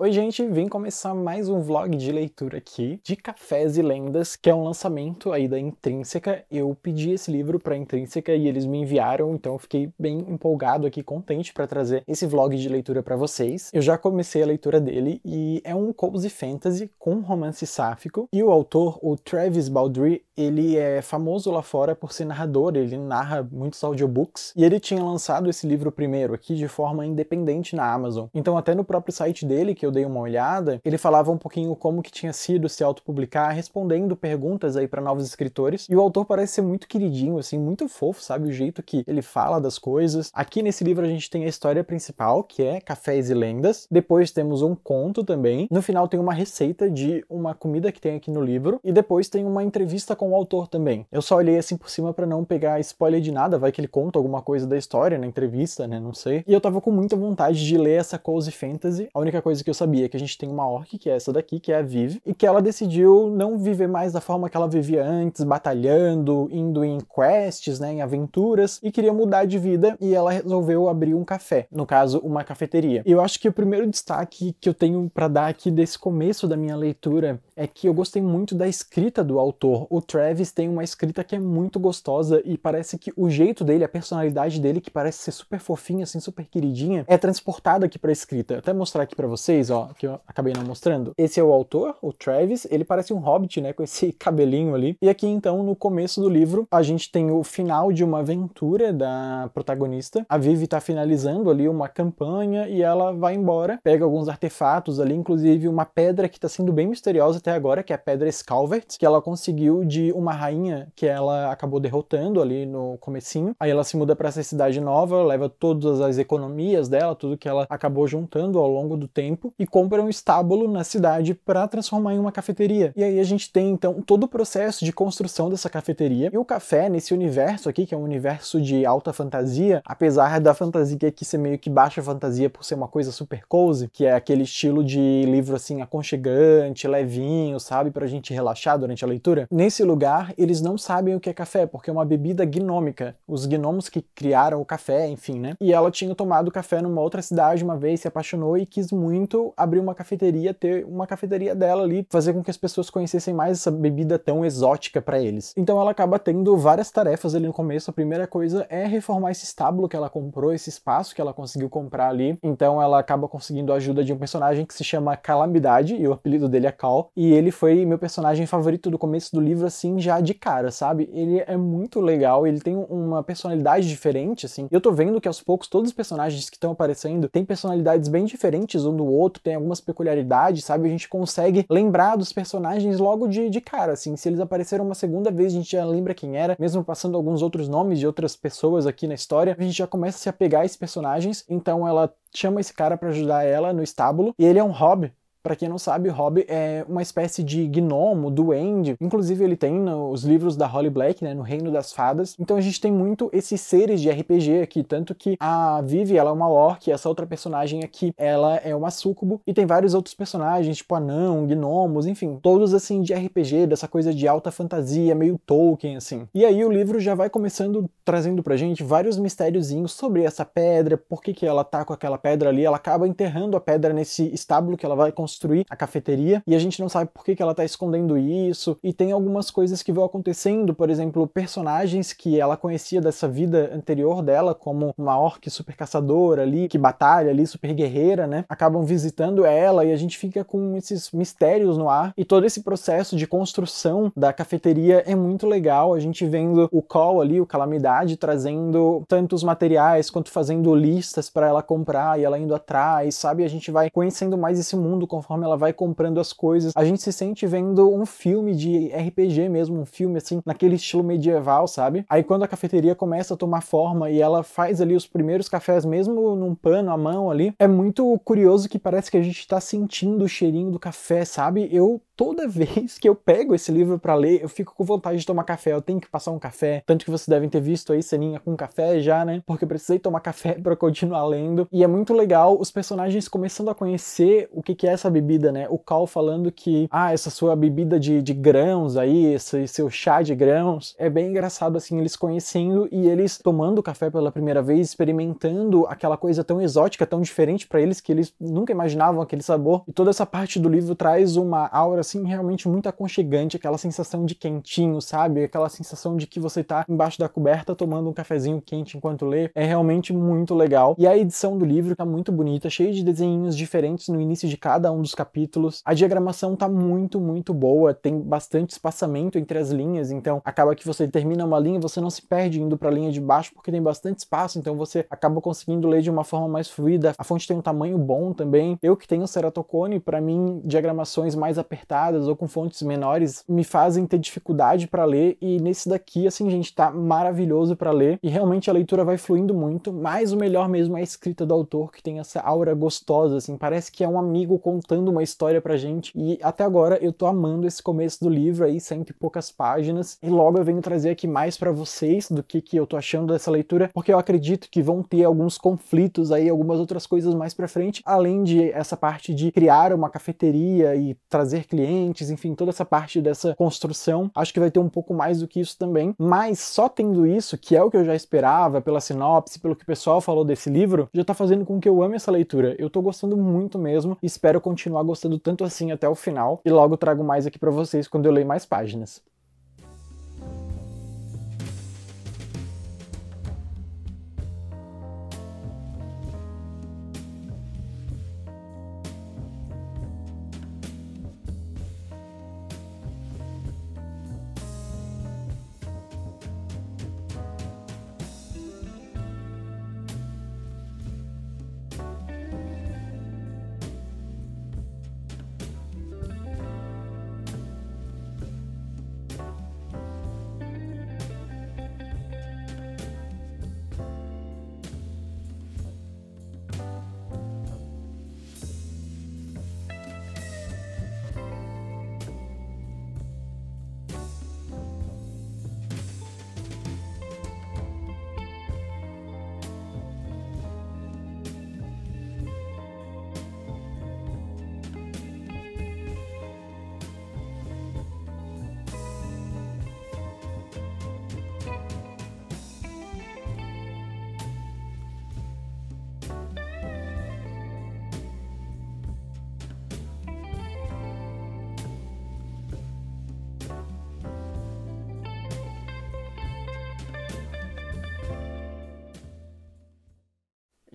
Oi gente, vim começar mais um vlog de leitura aqui de Cafés e Lendas, que é um lançamento aí da Intrínseca. Eu pedi esse livro para Intrínseca e eles me enviaram, então eu fiquei bem empolgado aqui, contente para trazer esse vlog de leitura para vocês. Eu já comecei a leitura dele e é um cozy fantasy com romance sáfico e o autor, o Travis Baldry, ele é famoso lá fora por ser narrador, ele narra muitos audiobooks e ele tinha lançado esse livro primeiro aqui de forma independente na Amazon. Então até no próprio site dele que eu dei uma olhada, ele falava um pouquinho como que tinha sido se autopublicar, respondendo perguntas aí para novos escritores. E o autor parece ser muito queridinho, assim, muito fofo, sabe? O jeito que ele fala das coisas. Aqui nesse livro a gente tem a história principal, que é Cafés e Lendas. Depois temos um conto também. No final tem uma receita de uma comida que tem aqui no livro. E depois tem uma entrevista com o autor também. Eu só olhei assim por cima para não pegar spoiler de nada, vai que ele conta alguma coisa da história na entrevista, né? Não sei. E eu tava com muita vontade de ler essa Cozy Fantasy. A única coisa que eu sabia que a gente tem uma orc, que é essa daqui, que é a Viv, e que ela decidiu não viver mais da forma que ela vivia antes, batalhando, indo em quests, né, em aventuras, e queria mudar de vida, e ela resolveu abrir um café, no caso, uma cafeteria. E eu acho que o primeiro destaque que eu tenho para dar aqui desse começo da minha leitura é que eu gostei muito da escrita do autor. O Travis tem uma escrita que é muito gostosa e parece que o jeito dele, a personalidade dele, que parece ser super fofinha, assim, super queridinha, é transportada aqui pra escrita. até mostrar aqui pra vocês, ó, que eu acabei não mostrando. Esse é o autor, o Travis, ele parece um hobbit, né, com esse cabelinho ali. E aqui, então, no começo do livro, a gente tem o final de uma aventura da protagonista. A Vivi tá finalizando ali uma campanha e ela vai embora, pega alguns artefatos ali, inclusive uma pedra que tá sendo bem misteriosa, até agora, que é a Pedra Scalvert, que ela conseguiu de uma rainha que ela acabou derrotando ali no comecinho. Aí ela se muda para essa cidade nova, leva todas as economias dela, tudo que ela acabou juntando ao longo do tempo e compra um estábulo na cidade para transformar em uma cafeteria. E aí a gente tem então todo o processo de construção dessa cafeteria. E o café nesse universo aqui, que é um universo de alta fantasia, apesar da fantasia aqui ser meio que baixa fantasia por ser uma coisa super cozy, que é aquele estilo de livro assim aconchegante, levinho, sabe, para a gente relaxar durante a leitura. Nesse lugar, eles não sabem o que é café, porque é uma bebida gnômica. Os gnomos que criaram o café, enfim, né? E ela tinha tomado café numa outra cidade uma vez, se apaixonou e quis muito abrir uma cafeteria, ter uma cafeteria dela ali, fazer com que as pessoas conhecessem mais essa bebida tão exótica para eles. Então ela acaba tendo várias tarefas ali no começo. A primeira coisa é reformar esse estábulo que ela comprou, esse espaço que ela conseguiu comprar ali. Então ela acaba conseguindo a ajuda de um personagem que se chama Calamidade, e o apelido dele é Cal, e e ele foi meu personagem favorito do começo do livro, assim, já de cara, sabe? Ele é muito legal, ele tem uma personalidade diferente, assim. Eu tô vendo que aos poucos todos os personagens que estão aparecendo têm personalidades bem diferentes um do outro, tem algumas peculiaridades, sabe? A gente consegue lembrar dos personagens logo de, de cara, assim. Se eles apareceram uma segunda vez, a gente já lembra quem era, mesmo passando alguns outros nomes de outras pessoas aqui na história, a gente já começa a se apegar a esses personagens. Então ela chama esse cara para ajudar ela no estábulo e ele é um hobbit para quem não sabe, Hob é uma espécie de gnomo, duende. Inclusive, ele tem nos livros da Holly Black, né, no Reino das Fadas. Então a gente tem muito esses seres de RPG aqui, tanto que a Vivi, ela é uma orc, essa outra personagem aqui, ela é uma sucubo, e tem vários outros personagens, tipo anão, gnomos, enfim, todos assim de RPG, dessa coisa de alta fantasia, meio Tolkien, assim. E aí o livro já vai começando trazendo pra gente vários mistériozinhos sobre essa pedra, por que que ela tá com aquela pedra ali, ela acaba enterrando a pedra nesse estábulo que ela vai construir construir a cafeteria e a gente não sabe por que, que ela está escondendo isso. E tem algumas coisas que vão acontecendo, por exemplo, personagens que ela conhecia dessa vida anterior dela, como uma orc super caçadora ali, que batalha ali, super guerreira, né? Acabam visitando ela e a gente fica com esses mistérios no ar. E todo esse processo de construção da cafeteria é muito legal. A gente vendo o Call ali, o Calamidade, trazendo tantos materiais quanto fazendo listas para ela comprar e ela indo atrás, sabe? A gente vai conhecendo mais esse mundo com conforme ela vai comprando as coisas. A gente se sente vendo um filme de RPG mesmo, um filme assim, naquele estilo medieval, sabe? Aí quando a cafeteria começa a tomar forma e ela faz ali os primeiros cafés mesmo num pano à mão ali, é muito curioso que parece que a gente tá sentindo o cheirinho do café, sabe? Eu toda vez que eu pego esse livro para ler, eu fico com vontade de tomar café, eu tenho que passar um café. Tanto que vocês devem ter visto aí ceninha com café já, né? Porque eu precisei tomar café para continuar lendo. E é muito legal os personagens começando a conhecer o que, que é essa bebida, né? O Cal falando que, ah, essa sua bebida de, de grãos aí, esse seu chá de grãos. É bem engraçado, assim, eles conhecendo e eles tomando café pela primeira vez, experimentando aquela coisa tão exótica, tão diferente para eles, que eles nunca imaginavam aquele sabor. E toda essa parte do livro traz uma aura assim realmente muito aconchegante, aquela sensação de quentinho, sabe? Aquela sensação de que você tá embaixo da coberta tomando um cafezinho quente enquanto lê. É realmente muito legal. E a edição do livro tá muito bonita, cheia de desenhinhos diferentes no início de cada um dos capítulos. A diagramação tá muito, muito boa, tem bastante espaçamento entre as linhas, então acaba que você termina uma linha, você não se perde indo para a linha de baixo porque tem bastante espaço, então você acaba conseguindo ler de uma forma mais fluida. A fonte tem um tamanho bom também. Eu que tenho ceratocone, para mim diagramações mais apertadas ou com fontes menores me fazem ter dificuldade para ler e nesse daqui assim, gente, tá maravilhoso para ler e realmente a leitura vai fluindo muito, mas o melhor mesmo é a escrita do autor que tem essa aura gostosa assim, parece que é um amigo contando uma história para gente e até agora eu tô amando esse começo do livro aí, sempre poucas páginas e logo eu venho trazer aqui mais para vocês do que que eu tô achando dessa leitura, porque eu acredito que vão ter alguns conflitos aí, algumas outras coisas mais para frente, além de essa parte de criar uma cafeteria e trazer clientes enfim, toda essa parte dessa construção. Acho que vai ter um pouco mais do que isso também, mas só tendo isso, que é o que eu já esperava pela sinopse, pelo que o pessoal falou desse livro, já tá fazendo com que eu ame essa leitura. Eu tô gostando muito mesmo, espero continuar gostando tanto assim até o final e logo trago mais aqui para vocês quando eu leio mais páginas.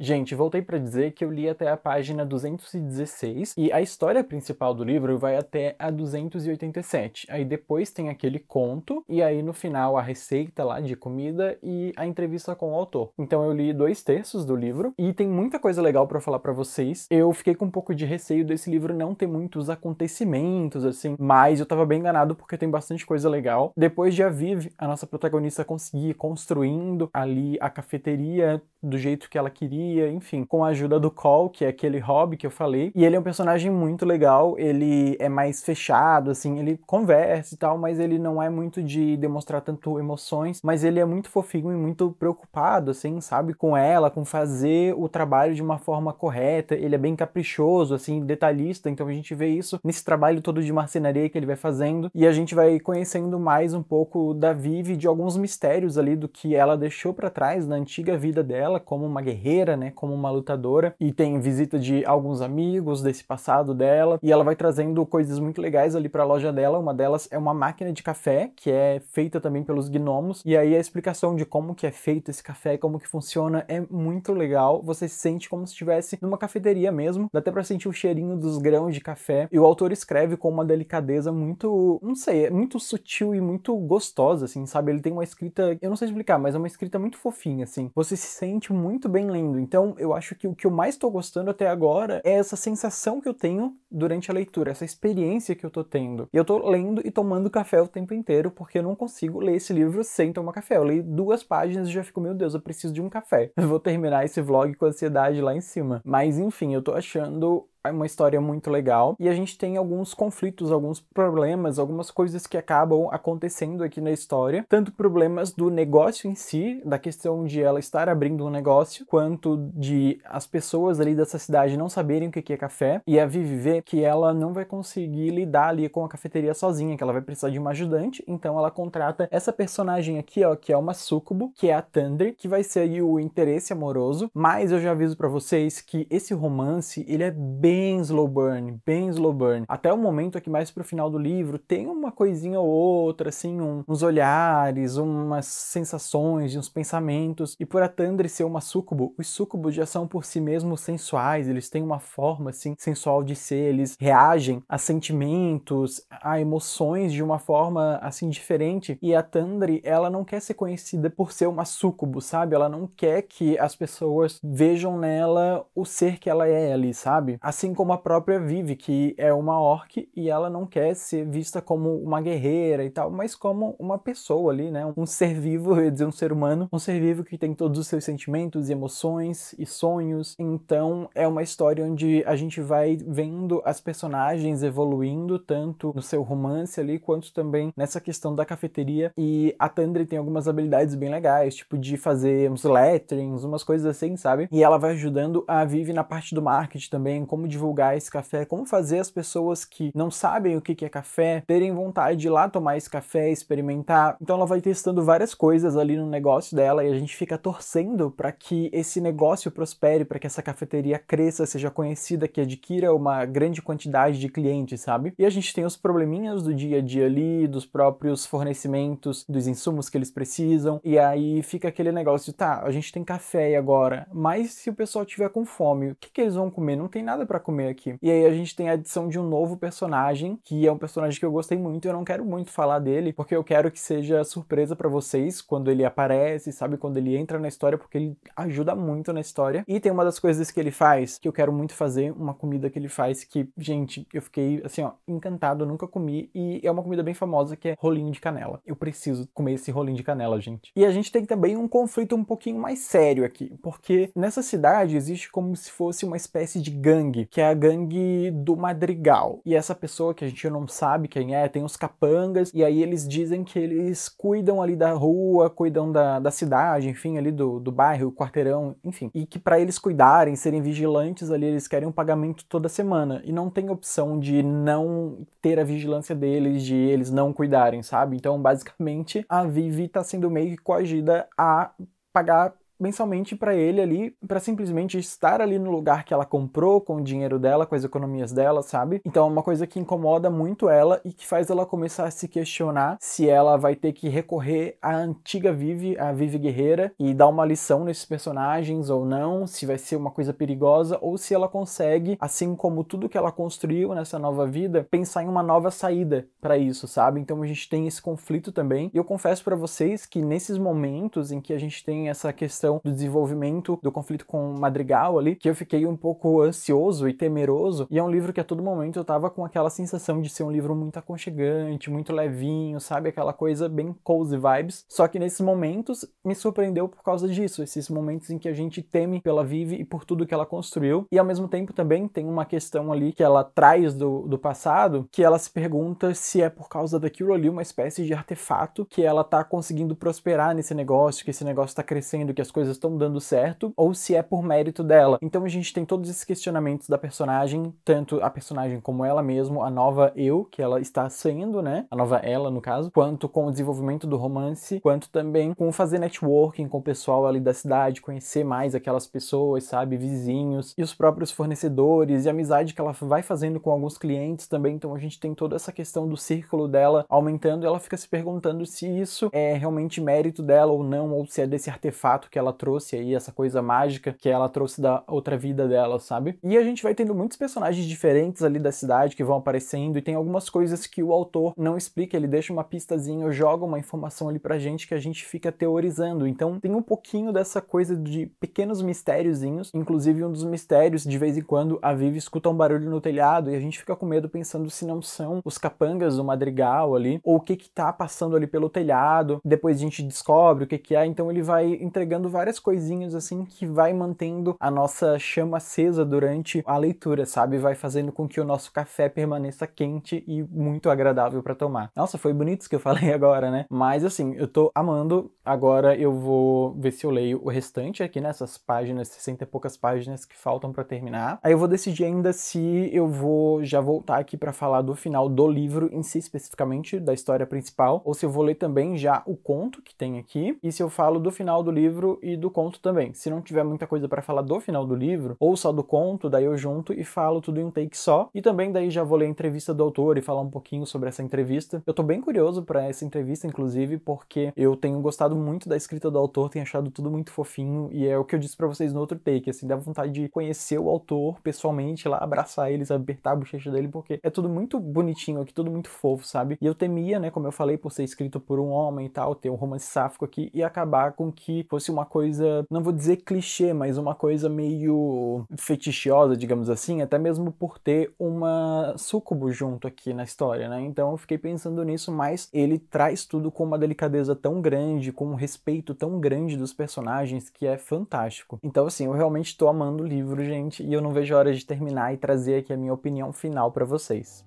Gente, voltei para dizer que eu li até a página 216 e a história principal do livro vai até a 287. Aí depois tem aquele conto e aí no final a receita lá de comida e a entrevista com o autor. Então eu li dois terços do livro e tem muita coisa legal para falar para vocês. Eu fiquei com um pouco de receio desse livro não ter muitos acontecimentos assim, mas eu tava bem enganado porque tem bastante coisa legal. Depois de a Viv, a nossa protagonista conseguir construindo ali a cafeteria do jeito que ela queria enfim, com a ajuda do Call, que é aquele hobby que eu falei. E ele é um personagem muito legal, ele é mais fechado, assim, ele conversa e tal, mas ele não é muito de demonstrar tanto emoções, mas ele é muito fofinho e muito preocupado, assim, sabe, com ela, com fazer o trabalho de uma forma correta. Ele é bem caprichoso, assim, detalhista, então a gente vê isso nesse trabalho todo de marcenaria que ele vai fazendo e a gente vai conhecendo mais um pouco da Vivi de alguns mistérios ali do que ela deixou para trás na antiga vida dela como uma guerreira, né? né, como uma lutadora e tem visita de alguns amigos desse passado dela e ela vai trazendo coisas muito legais ali para a loja dela. Uma delas é uma máquina de café que é feita também pelos gnomos e aí a explicação de como que é feito esse café, como que funciona é muito legal. Você se sente como se estivesse numa cafeteria mesmo, dá até para sentir o cheirinho dos grãos de café. E o autor escreve com uma delicadeza muito, não sei, é muito sutil e muito gostosa assim, sabe? Ele tem uma escrita, eu não sei explicar, mas é uma escrita muito fofinha assim. Você se sente muito bem lendo. Então, eu acho que o que eu mais estou gostando até agora é essa sensação que eu tenho durante a leitura, essa experiência que eu estou tendo. E eu estou lendo e tomando café o tempo inteiro, porque eu não consigo ler esse livro sem tomar café. Eu leio duas páginas e já fico, meu Deus, eu preciso de um café. Eu vou terminar esse vlog com ansiedade lá em cima. Mas enfim, eu estou achando é uma história muito legal e a gente tem alguns conflitos, alguns problemas, algumas coisas que acabam acontecendo aqui na história, tanto problemas do negócio em si, da questão de ela estar abrindo um negócio, quanto de as pessoas ali dessa cidade não saberem o que é café e a Vivi ver que ela não vai conseguir lidar ali com a cafeteria sozinha, que ela vai precisar de uma ajudante, então ela contrata essa personagem aqui, ó, que é uma sucubo, que é a Thunder, que vai ser aí o interesse amoroso, mas eu já aviso para vocês que esse romance, ele é bem bem slow burn, bem slow burn. Até o momento aqui mais pro final do livro tem uma coisinha ou outra, assim, um, uns olhares, umas sensações, uns pensamentos. E por a Tandri ser uma sucubo, os sucubos já são por si mesmos sensuais, eles têm uma forma, assim, sensual de ser, eles reagem a sentimentos, a emoções de uma forma, assim, diferente. E a Tandri, ela não quer ser conhecida por ser uma sucubo, sabe? Ela não quer que as pessoas vejam nela o ser que ela é ali, sabe? Assim assim como a própria Vivi, que é uma orc e ela não quer ser vista como uma guerreira e tal, mas como uma pessoa ali, né? Um ser vivo, eu ia dizer um ser humano, um ser vivo que tem todos os seus sentimentos, e emoções e sonhos. Então é uma história onde a gente vai vendo as personagens evoluindo, tanto no seu romance ali, quanto também nessa questão da cafeteria. E a Tandre tem algumas habilidades bem legais, tipo de fazer uns letterings, umas coisas assim, sabe? E ela vai ajudando a Vivi na parte do marketing também, como divulgar esse café, como fazer as pessoas que não sabem o que é café terem vontade de ir lá tomar esse café, experimentar. Então ela vai testando várias coisas ali no negócio dela e a gente fica torcendo para que esse negócio prospere, para que essa cafeteria cresça, seja conhecida, que adquira uma grande quantidade de clientes, sabe? E a gente tem os probleminhas do dia a dia ali, dos próprios fornecimentos, dos insumos que eles precisam, e aí fica aquele negócio, tá, a gente tem café agora, mas se o pessoal tiver com fome, o que, que eles vão comer? Não tem nada para comer aqui. E aí a gente tem a adição de um novo personagem, que é um personagem que eu gostei muito, eu não quero muito falar dele, porque eu quero que seja surpresa para vocês quando ele aparece, sabe, quando ele entra na história, porque ele ajuda muito na história. E tem uma das coisas que ele faz, que eu quero muito fazer, uma comida que ele faz que, gente, eu fiquei assim, ó, encantado, nunca comi e é uma comida bem famosa que é rolinho de canela. Eu preciso comer esse rolinho de canela, gente. E a gente tem também um conflito um pouquinho mais sério aqui, porque nessa cidade existe como se fosse uma espécie de gangue que é a gangue do Madrigal. E essa pessoa que a gente não sabe quem é, tem os capangas, e aí eles dizem que eles cuidam ali da rua, cuidam da, da cidade, enfim, ali do, do bairro, quarteirão, enfim. E que para eles cuidarem, serem vigilantes ali, eles querem um pagamento toda semana. E não tem opção de não ter a vigilância deles, de eles não cuidarem, sabe? Então, basicamente, a Vivi tá sendo meio que coagida a pagar mensalmente para ele ali, para simplesmente estar ali no lugar que ela comprou com o dinheiro dela, com as economias dela, sabe? Então é uma coisa que incomoda muito ela e que faz ela começar a se questionar se ela vai ter que recorrer à antiga Vive, a Vive guerreira e dar uma lição nesses personagens ou não, se vai ser uma coisa perigosa ou se ela consegue, assim como tudo que ela construiu nessa nova vida, pensar em uma nova saída para isso, sabe? Então a gente tem esse conflito também. E eu confesso para vocês que nesses momentos em que a gente tem essa questão questão do desenvolvimento do conflito com Madrigal ali, que eu fiquei um pouco ansioso e temeroso, e é um livro que a todo momento eu tava com aquela sensação de ser um livro muito aconchegante, muito levinho, sabe? Aquela coisa bem cozy vibes. Só que nesses momentos me surpreendeu por causa disso, esses momentos em que a gente teme pela Vive e por tudo que ela construiu, e ao mesmo tempo também tem uma questão ali que ela traz do, do passado, que ela se pergunta se é por causa daquilo ali uma espécie de artefato que ela tá conseguindo prosperar nesse negócio, que esse negócio tá crescendo, que as coisas coisas estão dando certo ou se é por mérito dela. Então a gente tem todos esses questionamentos da personagem, tanto a personagem como ela mesma, a nova eu que ela está sendo, né? A nova ela, no caso, quanto com o desenvolvimento do romance, quanto também com fazer networking com o pessoal ali da cidade, conhecer mais aquelas pessoas, sabe? Vizinhos e os próprios fornecedores e a amizade que ela vai fazendo com alguns clientes também. Então a gente tem toda essa questão do círculo dela aumentando e ela fica se perguntando se isso é realmente mérito dela ou não, ou se é desse artefato que ela ela trouxe aí, essa coisa mágica que ela trouxe da outra vida dela, sabe? E a gente vai tendo muitos personagens diferentes ali da cidade que vão aparecendo e tem algumas coisas que o autor não explica, ele deixa uma pistazinha, joga uma informação ali pra gente que a gente fica teorizando. Então tem um pouquinho dessa coisa de pequenos mistériozinhos, inclusive um dos mistérios, de vez em quando a Vivi escuta um barulho no telhado e a gente fica com medo pensando se não são os capangas do madrigal ali, ou o que que tá passando ali pelo telhado, depois a gente descobre o que que é, então ele vai entregando várias coisinhas assim que vai mantendo a nossa chama acesa durante a leitura, sabe? Vai fazendo com que o nosso café permaneça quente e muito agradável para tomar. Nossa, foi bonito isso que eu falei agora, né? Mas assim, eu tô amando. Agora eu vou ver se eu leio o restante aqui nessas né? páginas, 60 e poucas páginas que faltam para terminar. Aí eu vou decidir ainda se eu vou já voltar aqui para falar do final do livro em si especificamente da história principal, ou se eu vou ler também já o conto que tem aqui, e se eu falo do final do livro e do conto também. Se não tiver muita coisa para falar do final do livro, ou só do conto, daí eu junto e falo tudo em um take só. E também daí já vou ler a entrevista do autor e falar um pouquinho sobre essa entrevista. Eu tô bem curioso para essa entrevista, inclusive, porque eu tenho gostado muito da escrita do autor, tenho achado tudo muito fofinho, e é o que eu disse para vocês no outro take, assim, dá vontade de conhecer o autor pessoalmente, lá abraçar ele, sabe, apertar a bochecha dele, porque é tudo muito bonitinho aqui, tudo muito fofo, sabe? E eu temia, né, como eu falei, por ser escrito por um homem e tal, ter um romance sáfico aqui, e acabar com que fosse uma coisa, não vou dizer clichê, mas uma coisa meio fetichiosa, digamos assim, até mesmo por ter uma sucubo junto aqui na história, né? Então eu fiquei pensando nisso, mas ele traz tudo com uma delicadeza tão grande, com um respeito tão grande dos personagens que é fantástico. Então assim, eu realmente tô amando o livro, gente, e eu não vejo a hora de terminar e trazer aqui a minha opinião final para vocês.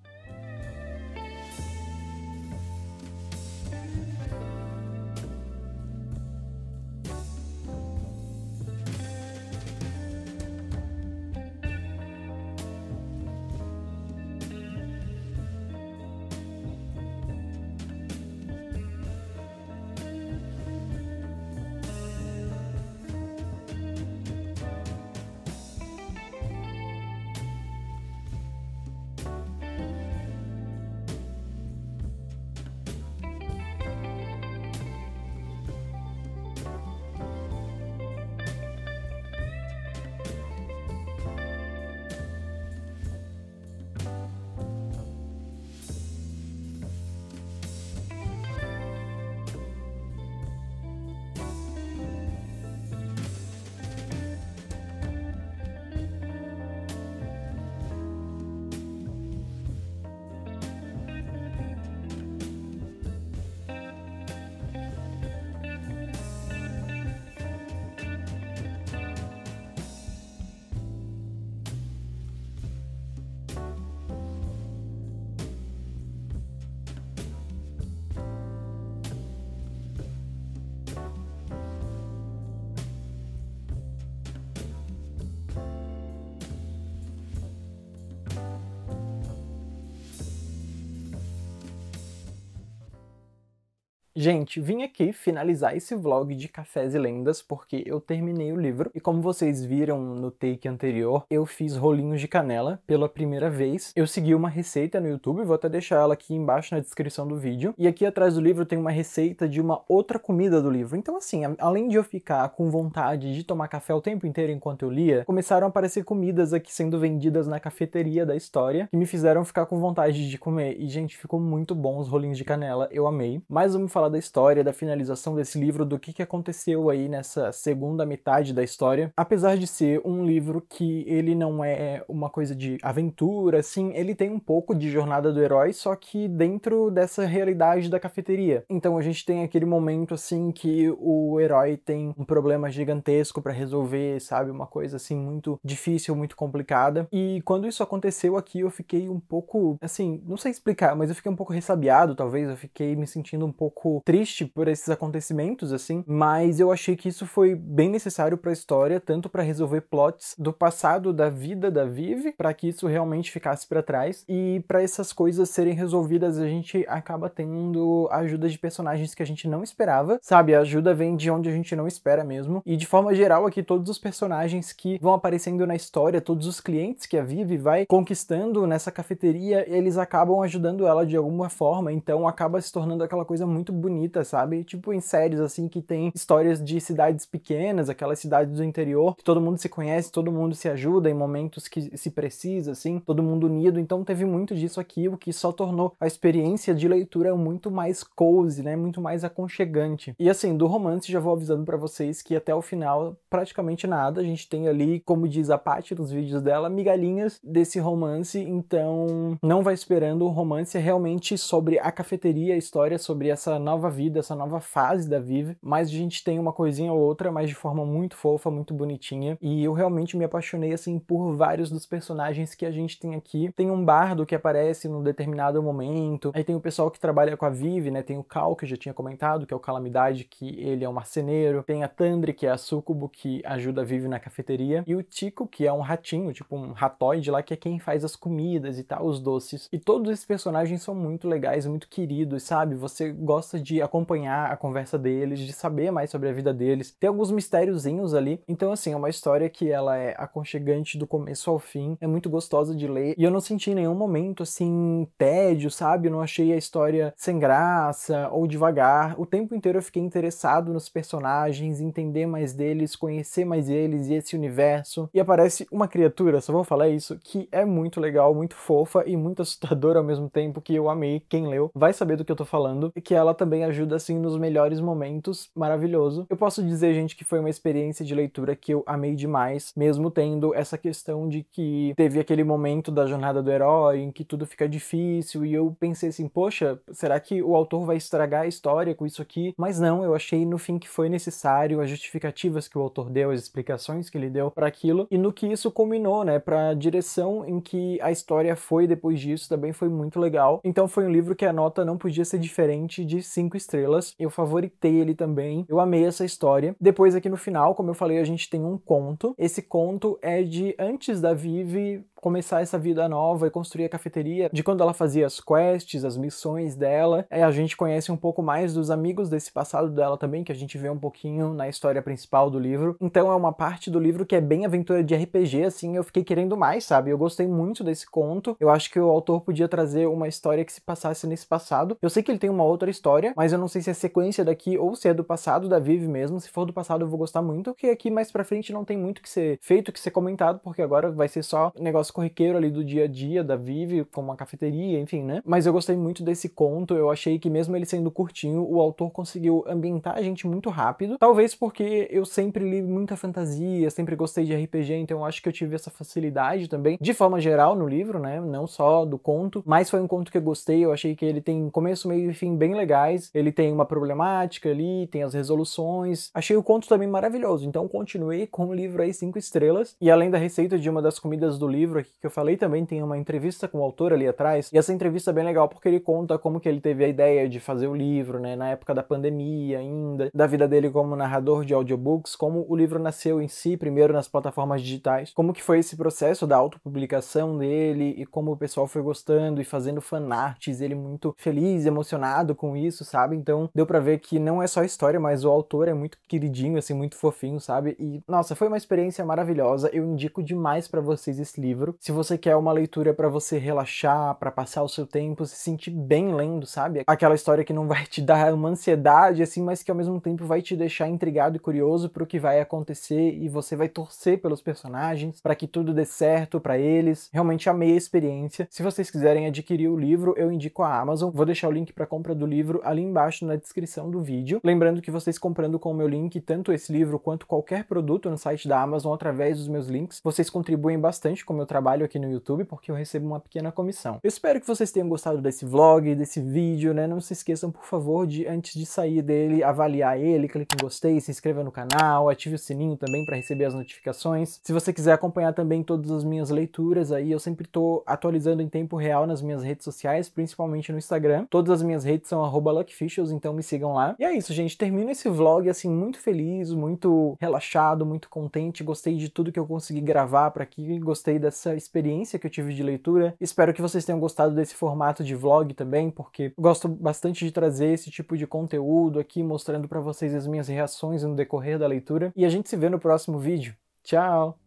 Gente, vim aqui finalizar esse vlog de cafés e lendas porque eu terminei o livro e como vocês viram no take anterior, eu fiz rolinhos de canela pela primeira vez. Eu segui uma receita no YouTube, vou até deixar ela aqui embaixo na descrição do vídeo. E aqui atrás do livro tem uma receita de uma outra comida do livro. Então assim, além de eu ficar com vontade de tomar café o tempo inteiro enquanto eu lia, começaram a aparecer comidas aqui sendo vendidas na cafeteria da história que me fizeram ficar com vontade de comer. E gente, ficou muito bom os rolinhos de canela, eu amei. Mas vamos falar falar da história, da finalização desse livro, do que, que aconteceu aí nessa segunda metade da história. Apesar de ser um livro que ele não é uma coisa de aventura, assim, ele tem um pouco de jornada do herói, só que dentro dessa realidade da cafeteria. Então a gente tem aquele momento, assim, que o herói tem um problema gigantesco para resolver, sabe? Uma coisa, assim, muito difícil, muito complicada. E quando isso aconteceu aqui, eu fiquei um pouco, assim, não sei explicar, mas eu fiquei um pouco ressabiado, talvez. Eu fiquei me sentindo um pouco triste por esses acontecimentos, assim, mas eu achei que isso foi bem necessário para a história, tanto para resolver plots do passado da vida da Vive, para que isso realmente ficasse para trás, e para essas coisas serem resolvidas, a gente acaba tendo ajuda de personagens que a gente não esperava, sabe? A ajuda vem de onde a gente não espera mesmo, e de forma geral, aqui todos os personagens que vão aparecendo na história, todos os clientes que a Vive vai conquistando nessa cafeteria, eles acabam ajudando ela de alguma forma, então acaba se tornando aquela coisa muito bonita, sabe? Tipo em séries assim que tem histórias de cidades pequenas, aquelas cidades do interior, que todo mundo se conhece, todo mundo se ajuda em momentos que se precisa, assim, todo mundo unido. Então teve muito disso aqui, o que só tornou a experiência de leitura muito mais cozy, né? Muito mais aconchegante. E assim, do romance já vou avisando para vocês que até o final praticamente nada. A gente tem ali, como diz a Paty nos vídeos dela, migalhinhas desse romance, então não vai esperando o romance é realmente sobre a cafeteria, a história sobre essa nova nova vida, essa nova fase da Vive, mas a gente tem uma coisinha ou outra, mas de forma muito fofa, muito bonitinha, e eu realmente me apaixonei, assim, por vários dos personagens que a gente tem aqui. Tem um bardo que aparece num determinado momento, aí tem o pessoal que trabalha com a Vive, né, tem o Cal, que eu já tinha comentado, que é o Calamidade, que ele é um marceneiro, tem a Tandri, que é a Sucubo, que ajuda a Vive na cafeteria, e o Tico, que é um ratinho, tipo um ratoide lá, que é quem faz as comidas e tal, os doces. E todos esses personagens são muito legais, muito queridos, sabe? Você gosta de de acompanhar a conversa deles, de saber mais sobre a vida deles. Tem alguns mistériozinhos ali. Então, assim, é uma história que ela é aconchegante do começo ao fim, é muito gostosa de ler. E eu não senti em nenhum momento, assim, tédio, sabe? Eu não achei a história sem graça ou devagar. O tempo inteiro eu fiquei interessado nos personagens, entender mais deles, conhecer mais eles e esse universo. E aparece uma criatura, só vou falar isso, que é muito legal, muito fofa e muito assustadora ao mesmo tempo, que eu amei. Quem leu vai saber do que eu tô falando. e Que ela também também ajuda assim nos melhores momentos, maravilhoso. Eu posso dizer, gente, que foi uma experiência de leitura que eu amei demais, mesmo tendo essa questão de que teve aquele momento da jornada do herói em que tudo fica difícil e eu pensei assim, poxa, será que o autor vai estragar a história com isso aqui? Mas não, eu achei no fim que foi necessário, as justificativas que o autor deu, as explicações que ele deu para aquilo e no que isso combinou, né, para a direção em que a história foi depois disso também foi muito legal. Então foi um livro que a nota não podia ser diferente de cinco estrelas. Eu favoritei ele também. Eu amei essa história. Depois, aqui no final, como eu falei, a gente tem um conto. Esse conto é de antes da Vivi começar essa vida nova e construir a cafeteria, de quando ela fazia as quests, as missões dela. É, a gente conhece um pouco mais dos amigos desse passado dela também, que a gente vê um pouquinho na história principal do livro. Então é uma parte do livro que é bem aventura de RPG, assim, eu fiquei querendo mais, sabe? Eu gostei muito desse conto. Eu acho que o autor podia trazer uma história que se passasse nesse passado. Eu sei que ele tem uma outra história, mas eu não sei se é sequência daqui ou se é do passado da Vivi mesmo. Se for do passado, eu vou gostar muito, porque aqui mais pra frente não tem muito que ser feito, que ser comentado, porque agora vai ser só negócio corriqueiro ali do dia a dia da Vive, como uma cafeteria, enfim, né? Mas eu gostei muito desse conto, eu achei que mesmo ele sendo curtinho, o autor conseguiu ambientar a gente muito rápido. Talvez porque eu sempre li muita fantasia, sempre gostei de RPG, então eu acho que eu tive essa facilidade também, de forma geral no livro, né? Não só do conto, mas foi um conto que eu gostei, eu achei que ele tem começo, meio e fim bem legais, ele tem uma problemática ali, tem as resoluções. Achei o conto também maravilhoso, então continuei com o livro aí cinco estrelas. E além da receita de uma das comidas do livro, livro aqui que eu falei também tem uma entrevista com o autor ali atrás, e essa entrevista é bem legal porque ele conta como que ele teve a ideia de fazer o livro, né, na época da pandemia ainda, da vida dele como narrador de audiobooks, como o livro nasceu em si, primeiro nas plataformas digitais, como que foi esse processo da autopublicação dele e como o pessoal foi gostando e fazendo fanarts, ele muito feliz, emocionado com isso, sabe? Então, deu para ver que não é só história, mas o autor é muito queridinho, assim, muito fofinho, sabe? E nossa, foi uma experiência maravilhosa. Eu indico demais para vocês esse livro livro. Se você quer uma leitura para você relaxar, para passar o seu tempo, se sentir bem lendo, sabe? Aquela história que não vai te dar uma ansiedade, assim, mas que ao mesmo tempo vai te deixar intrigado e curioso pro que vai acontecer e você vai torcer pelos personagens para que tudo dê certo para eles. Realmente amei a experiência. Se vocês quiserem adquirir o livro, eu indico a Amazon. Vou deixar o link para compra do livro ali embaixo na descrição do vídeo. Lembrando que vocês comprando com o meu link, tanto esse livro quanto qualquer produto no site da Amazon através dos meus links, vocês contribuem bastante com o meu trabalho trabalho aqui no YouTube porque eu recebo uma pequena comissão. Eu espero que vocês tenham gostado desse vlog, desse vídeo, né? Não se esqueçam, por favor, de antes de sair dele, avaliar ele, clique em gostei, se inscreva no canal, ative o sininho também para receber as notificações. Se você quiser acompanhar também todas as minhas leituras aí, eu sempre estou atualizando em tempo real nas minhas redes sociais, principalmente no Instagram. Todas as minhas redes são @luckfishers, então me sigam lá. E é isso, gente, termino esse vlog assim muito feliz, muito relaxado, muito contente, gostei de tudo que eu consegui gravar para aqui, gostei dessa essa experiência que eu tive de leitura. Espero que vocês tenham gostado desse formato de vlog também, porque gosto bastante de trazer esse tipo de conteúdo aqui, mostrando para vocês as minhas reações no decorrer da leitura. E a gente se vê no próximo vídeo. Tchau!